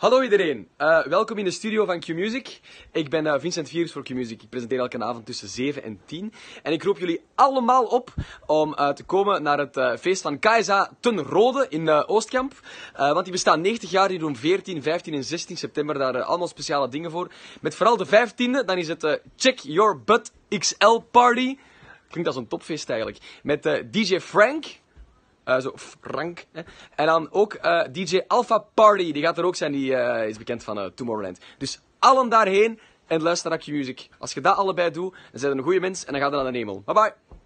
Hallo iedereen, eh, welkom in de studio van Q-Music. Ik ben eh, Vincent Viers voor Q-Music. Ik presenteer elke avond tussen 7 en 10. En ik roep jullie allemaal op om eh, te komen naar het feest van KSA Ten Rode in Oostkamp. want die bestaan 90 jaar, die doen 14, 15 en 16 september daar allemaal speciale dingen voor. Met vooral de 15e, dan is het Check Your Butt XL Party. Klinkt als een topfeest eigenlijk. Met DJ Frank, eh, zo frank. En dan ook eh, DJ Alpha Party. Die gaat er ook zijn. Die eh, is bekend van Tomorrowland. Dus allen daarheen en luister naar Q-Music. Als je dat allebei doet, dan zijn er een goede mens en dan gaat er naar de hemel. Bye bye.